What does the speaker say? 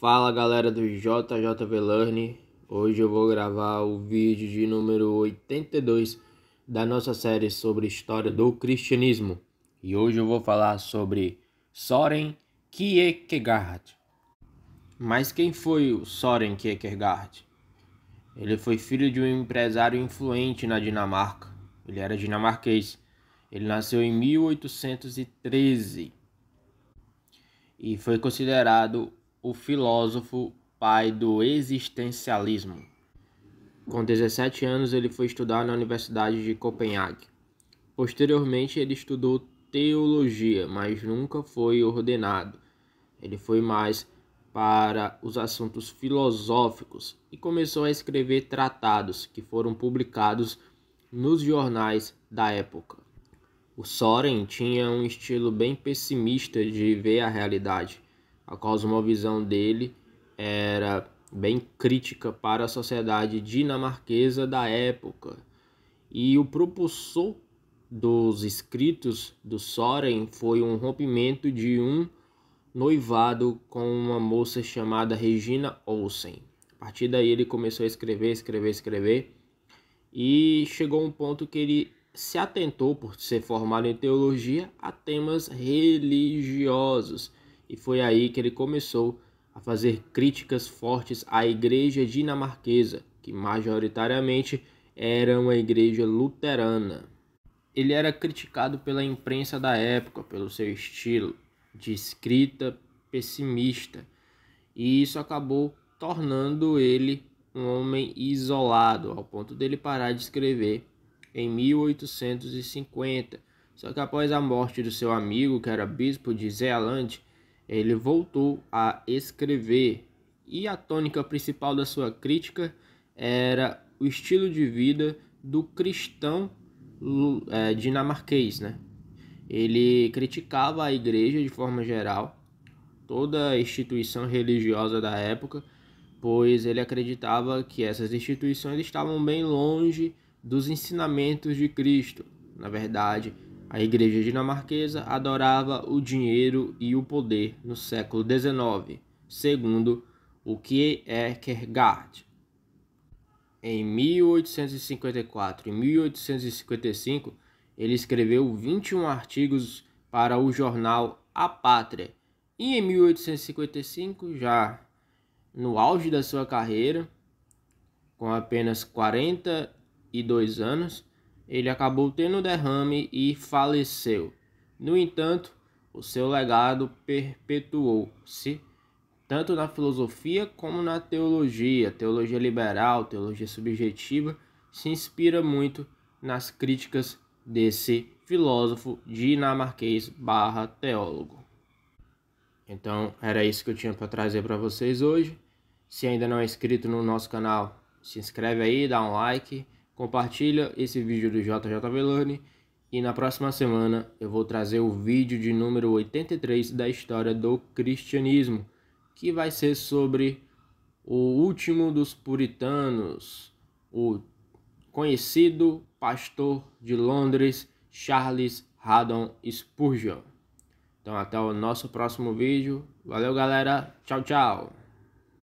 Fala galera do JJV Learn, hoje eu vou gravar o vídeo de número 82 da nossa série sobre história do cristianismo. E hoje eu vou falar sobre Soren Kierkegaard. Mas quem foi o Soren Kierkegaard? Ele foi filho de um empresário influente na Dinamarca. Ele era dinamarquês. Ele nasceu em 1813 e foi considerado o filósofo pai do existencialismo. Com 17 anos, ele foi estudar na Universidade de Copenhague. Posteriormente, ele estudou teologia, mas nunca foi ordenado. Ele foi mais para os assuntos filosóficos e começou a escrever tratados que foram publicados nos jornais da época. O Soren tinha um estilo bem pessimista de ver a realidade a cosmovisão dele era bem crítica para a sociedade dinamarquesa da época. E o propulsor dos escritos do Soren foi um rompimento de um noivado com uma moça chamada Regina Olsen. A partir daí ele começou a escrever, escrever, escrever e chegou um ponto que ele se atentou por ser formado em teologia a temas religiosos e foi aí que ele começou a fazer críticas fortes à igreja dinamarquesa, que majoritariamente era uma igreja luterana. Ele era criticado pela imprensa da época pelo seu estilo de escrita pessimista, e isso acabou tornando ele um homem isolado, ao ponto dele parar de escrever em 1850. Só que após a morte do seu amigo, que era bispo de Zealand, ele voltou a escrever e a tônica principal da sua crítica era o estilo de vida do cristão é, dinamarquês, né? Ele criticava a igreja de forma geral, toda a instituição religiosa da época, pois ele acreditava que essas instituições estavam bem longe dos ensinamentos de Cristo. Na verdade, a igreja dinamarquesa adorava o dinheiro e o poder no século XIX, segundo o Kierkegaard. Em 1854 e 1855, ele escreveu 21 artigos para o jornal A Pátria. E em 1855, já no auge da sua carreira, com apenas 42 anos, ele acabou tendo derrame e faleceu. No entanto, o seu legado perpetuou-se tanto na filosofia como na teologia. Teologia liberal, teologia subjetiva, se inspira muito nas críticas desse filósofo dinamarquês barra teólogo. Então era isso que eu tinha para trazer para vocês hoje. Se ainda não é inscrito no nosso canal, se inscreve aí, dá um like compartilha esse vídeo do JJ Velani e na próxima semana eu vou trazer o vídeo de número 83 da história do cristianismo, que vai ser sobre o último dos puritanos, o conhecido pastor de Londres, Charles Haddon Spurgeon. Então até o nosso próximo vídeo. Valeu, galera. Tchau, tchau.